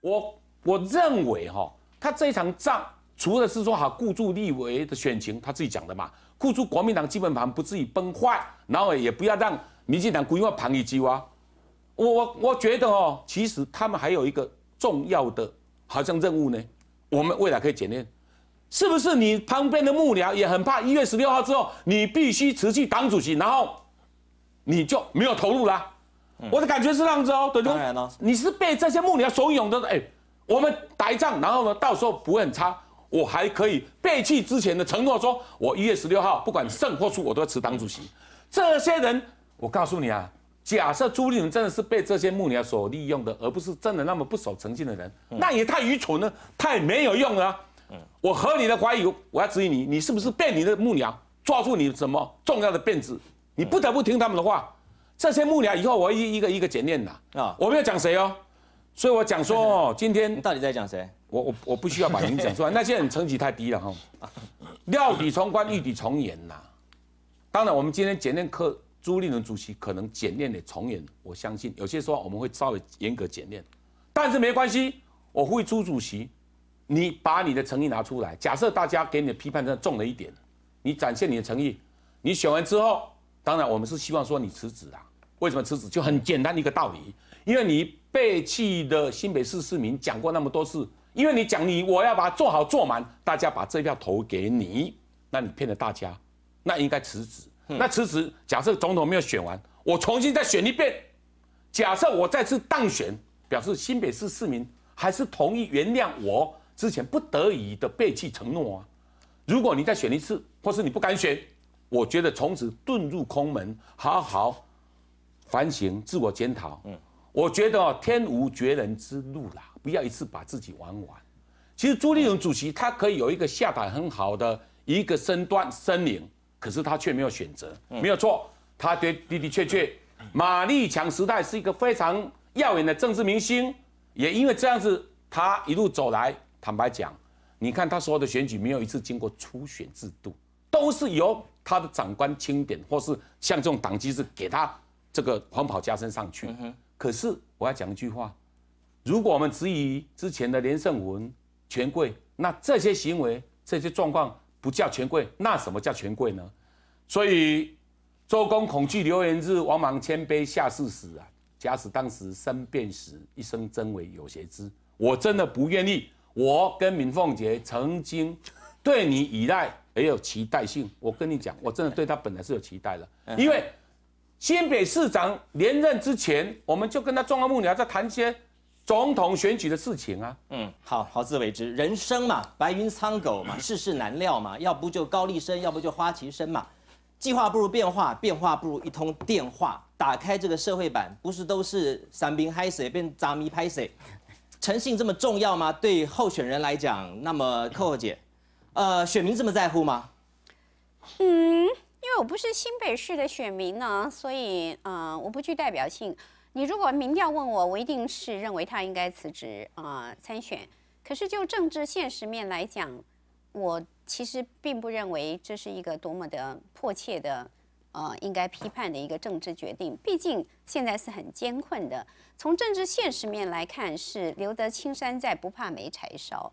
我我认为哈，他这一场仗，除了是说好固住立委的选情，他自己讲的嘛，固住国民党基本盘不至于崩坏，然后也不要让民进党规划盘一击哇。我我我觉得哦，其实他们还有一个重要的好像任务呢，我们未来可以检验，是不是你旁边的幕僚也很怕一月十六号之后，你必须辞去党主席，然后你就没有投入啦。我的感觉是这样子哦，对不对？你是被这些幕僚怂恿的。哎，我们打一仗，然后呢，到时候不会很差。我还可以背弃之前的承诺，说我一月十六号不管胜或输，我都要辞党主席。这些人，我告诉你啊，假设朱立伦真的是被这些幕僚所利用的，而不是真的那么不守诚信的人，那也太愚蠢了，太没有用了。嗯，我合理的怀疑，我要质疑你，你是不是被你的幕僚抓住你什么重要的辫子，你不得不听他们的话。这些幕僚以后我一一个一个检验呐啊！我没有讲谁哦，所以我讲说 哦，今天到底在讲谁？我我我不需要把名讲出来，那些人成绩太低了哈。料敌从宽，玉敌从严呐。当然，我们今天检验课朱立伦主席可能检验得从严，我相信有些时候我们会稍微严格检验，但是没关系。我会朱主席，你把你的诚意拿出来。假设大家给你的批判重了一点，你展现你的诚意，你选完之后，当然我们是希望说你辞职啊。为什么辞职？就很简单一个道理，因为你背弃的新北市市民讲过那么多次，因为你讲你我要把它做好做满，大家把这票投给你，那你骗了大家，那应该辞职。那辞职，假设总统没有选完，我重新再选一遍。假设我再次当选，表示新北市市民还是同意原谅我之前不得已的背弃承诺啊。如果你再选一次，或是你不敢选，我觉得从此遁入空门，好好。反省、自我检讨。嗯，我觉得天无绝人之路啦，不要一次把自己玩完。其实朱立伦主席他可以有一个下台很好的一个身段、身影，可是他却没有选择，没有错。他的的的确确，马立强时代是一个非常耀眼的政治明星，也因为这样子，他一路走来，坦白讲，你看他所有的选举没有一次经过初选制度，都是由他的长官钦点，或是像这种党机制给他。这个狂跑加深上去，可是我要讲一句话：如果我们质疑之前的连胜文权贵，那这些行为、这些状况不叫权贵，那什么叫权贵呢？所以周公恐惧流言日，王莽谦卑下士死啊，假使当时身辨死，一生真伪有谁知？我真的不愿意，我跟敏凤杰曾经对你依赖，也有期待性。我跟你讲，我真的对他本来是有期待的，因为。新北市长连任之前，我们就跟他中央幕僚在谈些总统选举的事情啊。嗯，好好自为之，人生嘛，白云苍狗嘛，世事难料嘛，要不就高丽参，要不就花旗参嘛。计划不如变化，变化不如一通电话。打开这个社会版，不是都是散兵拍谁变杂迷拍谁？诚信这么重要吗？对候选人来讲，那么寇姐，呃，选民这么在乎吗？嗯。因为我不是新北市的选民呢，所以嗯，我不具代表性。你如果民调问我，我一定是认为他应该辞职啊参选。可是就政治现实面来讲，我其实并不认为这是一个多么的迫切的呃应该批判的一个政治决定。毕竟现在是很艰困的，从政治现实面来看，是留得青山在，不怕没柴烧。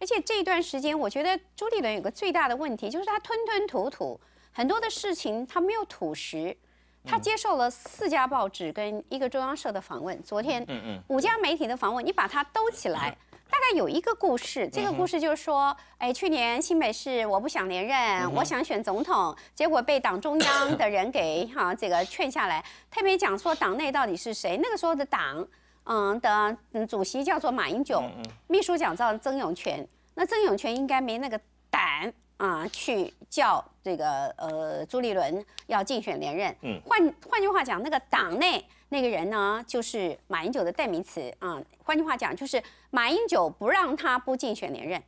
而且这一段时间，我觉得朱立伦有个最大的问题，就是他吞吞吐吐。很多的事情他没有吐实，他接受了四家报纸跟一个中央社的访问。昨天，五家媒体的访问，你把它兜起来，大概有一个故事。这个故事就是说，哎，去年新北市我不想连任，我想选总统，结果被党中央的人给哈这个劝下来。特别讲说党内到底是谁？那个时候的党，嗯的主席叫做马英九，秘书长叫曾永权。那曾永权应该没那个胆。啊，去叫这个呃朱立伦要竞选连任。嗯，换换句话讲，那个党内那个人呢，就是马英九的代名词啊。换句话讲，就是马英九不让他不竞选连任，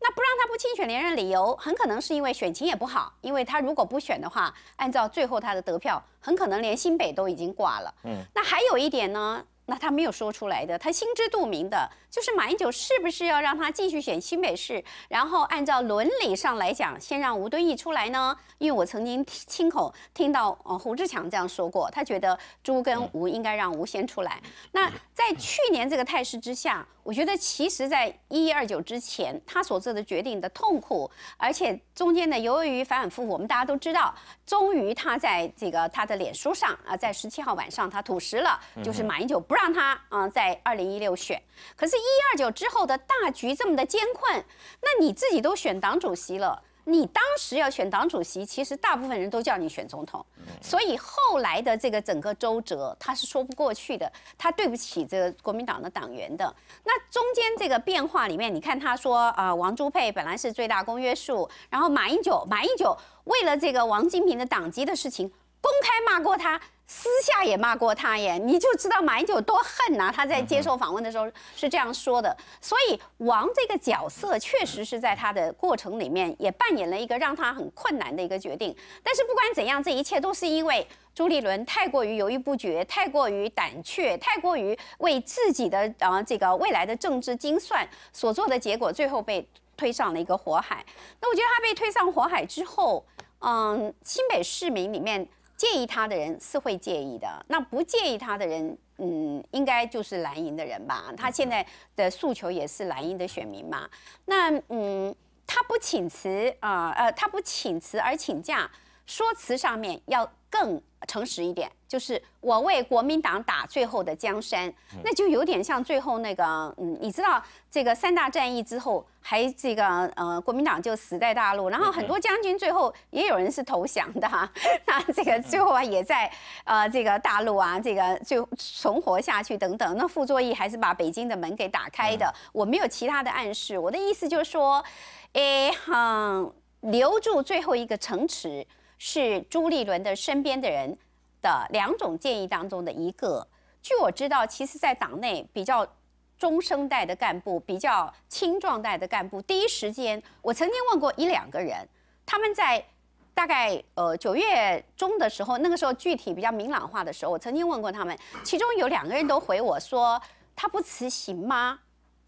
那不让他不竞选连任理由，很可能是因为选情也不好，因为他如果不选的话，按照最后他的得票，很可能连新北都已经挂了。嗯，那还有一点呢。那他没有说出来的，他心知肚明的，就是马英九是不是要让他继续选新北市，然后按照伦理上来讲，先让吴敦义出来呢？因为我曾经亲口听到呃胡志强这样说过，他觉得朱跟吴应该让吴先出来。那在去年这个态势之下，我觉得其实在一一二九之前，他所做的决定的痛苦，而且中间呢，由于反反复复，我们大家都知道，终于他在这个他的脸书上啊，在十七号晚上他吐实了，就是马英九不让。让他啊，在二零一六选，可是一二九之后的大局这么的艰困，那你自己都选党主席了，你当时要选党主席，其实大部分人都叫你选总统，所以后来的这个整个周折，他是说不过去的，他对不起这个国民党的党员的。那中间这个变化里面，你看他说啊，王朱佩本来是最大公约数，然后马英九，马英九为了这个王金平的党籍的事情，公开骂过他。私下也骂过他耶，你就知道马英九多恨呐。他在接受访问的时候是这样说的。所以王这个角色确实是在他的过程里面也扮演了一个让他很困难的一个决定。但是不管怎样，这一切都是因为朱立伦太过于犹豫不决，太过于胆怯，太过于为自己的啊这个未来的政治精算所做的结果，最后被推上了一个火海。那我觉得他被推上火海之后，嗯，新北市民里面。介意他的人是会介意的，那不介意他的人，嗯，应该就是蓝营的人吧？他现在的诉求也是蓝营的选民嘛？那嗯，他不请辞啊，呃，他不请辞而请假，说辞上面要。更诚实一点，就是我为国民党打最后的江山，那就有点像最后那个，嗯，你知道这个三大战役之后，还这个呃，国民党就死在大陆，然后很多将军最后也有人是投降的，那这个最后啊也在呃这个大陆啊这个就存活下去等等。那傅作义还是把北京的门给打开的，我没有其他的暗示，我的意思就是说，哎哼，留住最后一个城池。是朱立伦的身边的人的两种建议当中的一个。据我知道，其实，在党内比较中生代的干部、比较青壮代的干部，第一时间，我曾经问过一两个人，他们在大概呃九月中的时候，那个时候具体比较明朗化的时候，我曾经问过他们，其中有两个人都回我说：“他不辞行吗？”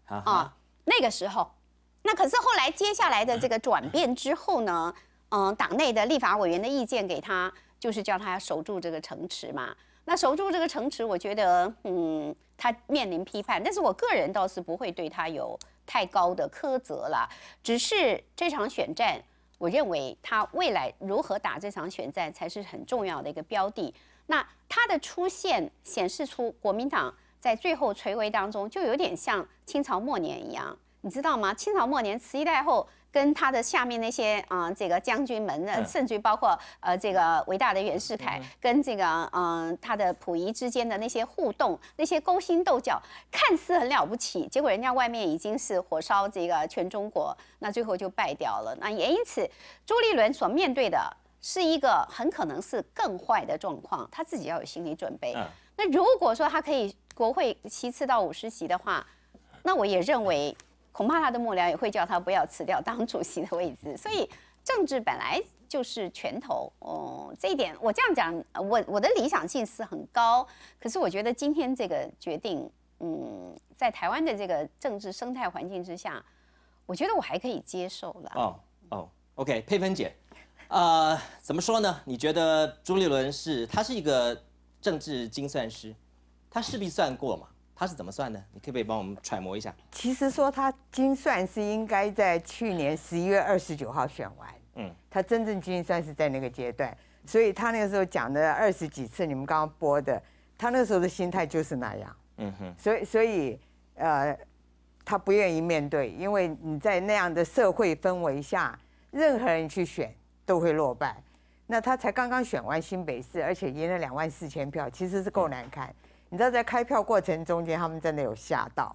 啊，那个时候，那可是后来接下来的这个转变之后呢？嗯，党内的立法委员的意见给他，就是叫他守住这个城池嘛。那守住这个城池，我觉得，嗯，他面临批判，但是我个人倒是不会对他有太高的苛责了。只是这场选战，我认为他未来如何打这场选战才是很重要的一个标的。那他的出现显示出国民党在最后垂危当中，就有点像清朝末年一样，你知道吗？清朝末年慈禧太后。跟他的下面那些啊，这个将军们，甚至于包括呃，这个伟大的袁世凯，跟这个嗯，他的溥仪之间的那些互动，那些勾心斗角，看似很了不起，结果人家外面已经是火烧这个全中国，那最后就败掉了。那也因此，朱立伦所面对的是一个很可能是更坏的状况，他自己要有心理准备。那如果说他可以国会其次到五十席的话，那我也认为。恐怕他的幕僚也会叫他不要辞掉当主席的位置，所以政治本来就是拳头。哦，这一点我这样讲，我我的理想性是很高，可是我觉得今天这个决定，嗯，在台湾的这个政治生态环境之下，我觉得我还可以接受了。哦哦，OK，佩芬姐，呃，怎么说呢？你觉得朱立伦是他是一个政治精算师，他势必算过嘛？他是怎么算的？你可不可以帮我们揣摩一下？其实说他精算是应该在去年十一月二十九号选完，嗯，他真正精算是在那个阶段，所以他那个时候讲的二十几次，你们刚刚播的，他那个时候的心态就是那样，嗯哼，所以所以呃，他不愿意面对，因为你在那样的社会氛围下，任何人去选都会落败。那他才刚刚选完新北市，而且赢了两万四千票，其实是够难看。你知道在开票过程中间，他们真的有吓到，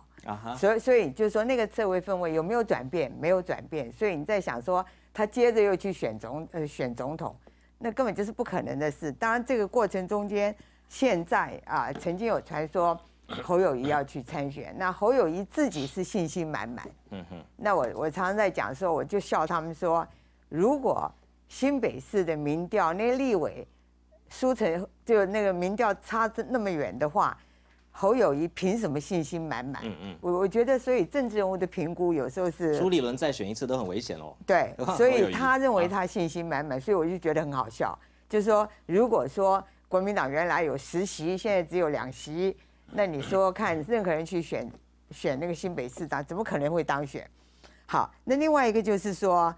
所以所以就是说那个社会氛围有没有转变？没有转变，所以你在想说他接着又去选总呃选总统，那根本就是不可能的事。当然这个过程中间，现在啊曾经有传说侯友谊要去参选，那侯友谊自己是信心满满。嗯哼，那我我常常在讲说，我就笑他们说，如果新北市的民调那立委。苏成就那个民调差那么远的话，侯友谊凭什么信心满满？嗯嗯，我我觉得，所以政治人物的评估有时候是……朱立伦再选一次都很危险哦。对，所以他认为他信心满满，所以我就觉得很好笑。就是说，如果说国民党原来有十席，现在只有两席，那你说看任何人去选选那个新北市长，怎么可能会当选？好，那另外一个就是说。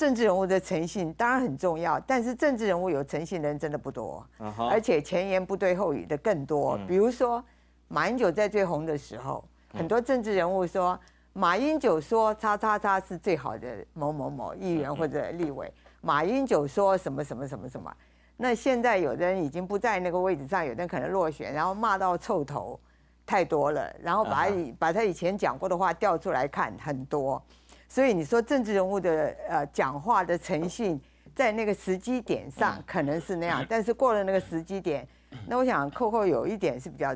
政治人物的诚信当然很重要，但是政治人物有诚信的人真的不多，而且前言不对后语的更多。比如说，马英九在最红的时候，很多政治人物说马英九说“叉叉叉”是最好的某某某议员或者立委，马英九说什么什么什么什么。那现在有的人已经不在那个位置上，有的人可能落选，然后骂到臭头，太多了。然后把把他以前讲过的话调出来看，很多。所以你说政治人物的呃讲话的诚信，在那个时机点上可能是那样，但是过了那个时机点，那我想扣扣有一点是比较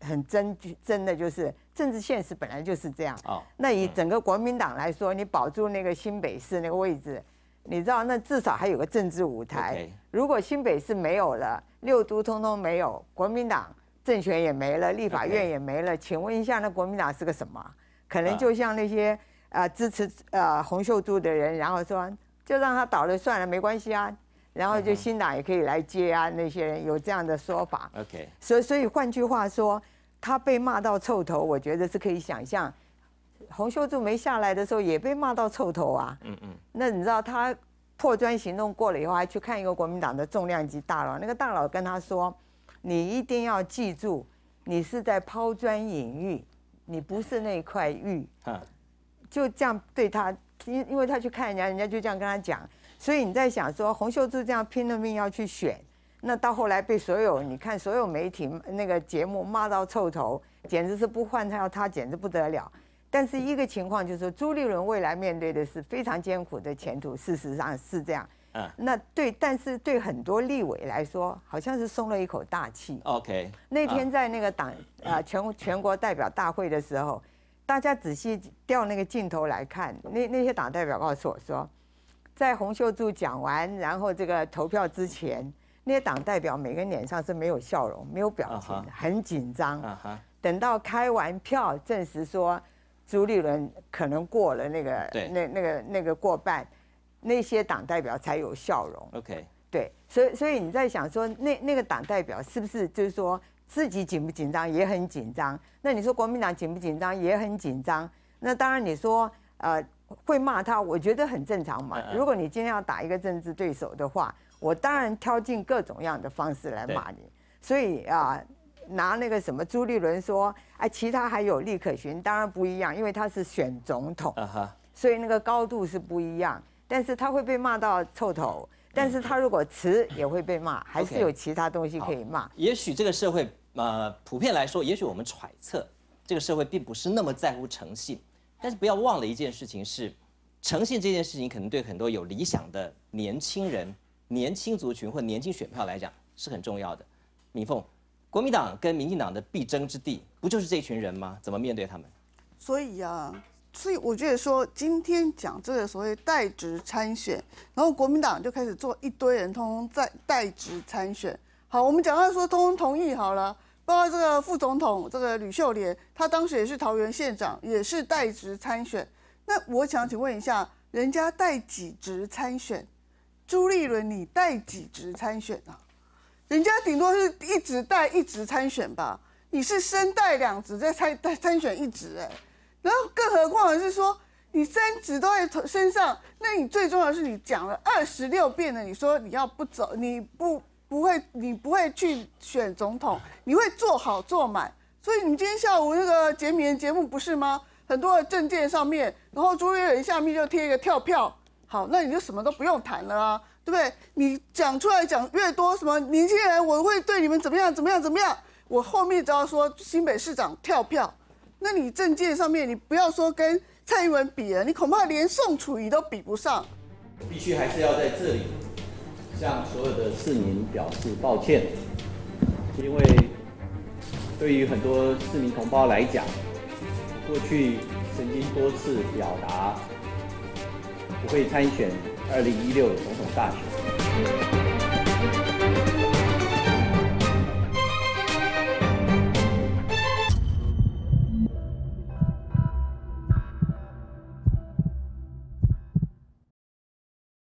很真真的，就是政治现实本来就是这样。那以整个国民党来说，你保住那个新北市那个位置，你知道那至少还有个政治舞台。如果新北市没有了，六都通通没有，国民党政权也没了，立法院也没了，请问一下，那国民党是个什么？可能就像那些。啊，支持呃洪秀柱的人，然后说就让他倒了算了，没关系啊。然后就新党也可以来接啊。那些人有这样的说法。OK。所以所以换句话说，他被骂到臭头，我觉得是可以想象。洪秀柱没下来的时候也被骂到臭头啊。嗯嗯。那你知道他破砖行动过了以后，还去看一个国民党的重量级大佬。那个大佬跟他说：“你一定要记住，你是在抛砖引玉，你不是那块玉。”嗯。就这样对他，因因为他去看人家，人家就这样跟他讲，所以你在想说，洪秀柱这样拼了命要去选，那到后来被所有你看所有媒体那个节目骂到臭头，简直是不换他他简直不得了。但是一个情况就是朱立伦未来面对的是非常艰苦的前途，事实上是这样。嗯，那对，但是对很多立委来说，好像是松了一口大气。OK，那天在那个党呃全全国代表大会的时候。大家仔细调那个镜头来看，那那些党代表告诉我说，在洪秀柱讲完，然后这个投票之前，那些党代表每个人脸上是没有笑容、没有表情，很紧张。等到开完票，证实说朱立伦可能过了那个，那那个那个过半，那些党代表才有笑容。OK，对，所以所以你在想说，那那个党代表是不是就是说？自己紧不紧张也很紧张，那你说国民党紧不紧张也很紧张。那当然你说呃会骂他，我觉得很正常嘛。如果你今天要打一个政治对手的话，我当然挑尽各种样的方式来骂你。所以啊，拿那个什么朱立伦说，哎，其他还有利可循，当然不一样，因为他是选总统，所以那个高度是不一样。但是他会被骂到臭头，但是他如果辞也会被骂，还是有其他东西可以骂。也许这个社会。那普遍来说，也许我们揣测，这个社会并不是那么在乎诚信，但是不要忘了一件事情是，诚信这件事情可能对很多有理想的年轻人、年轻族群或年轻选票来讲是很重要的。敏凤，国民党跟民进党的必争之地不就是这群人吗？怎么面对他们？所以呀，所以我觉得说，今天讲这个所谓代职参选，然后国民党就开始做一堆人通通在代职参选。好，我们讲到说通通同意好了。包括这个副总统，这个吕秀莲，他当时也是桃园县长，也是代职参选。那我想请问一下，人家代几职参选？朱立伦你代几职参选啊？人家顶多是一职代一职参选吧？你是身代两职在参参选一职，哎，然后更何况是说你三职都在身上，那你最重要的是你讲了二十六遍了，你说你要不走，你不？不会，你不会去选总统，你会做好做满。所以你们今天下午那个节明节目不是吗？很多的证件上面，然后朱委员下面就贴一个跳票。好，那你就什么都不用谈了啊，对不对？你讲出来讲越多，什么年轻人，我会对你们怎么样怎么样怎么样？我后面只要说新北市长跳票，那你证件上面你不要说跟蔡英文比了，你恐怕连宋楚瑜都比不上。必须还是要在这里。向所有的市民表示抱歉，因为对于很多市民同胞来讲，过去曾经多次表达不会参选二零一六总统大选。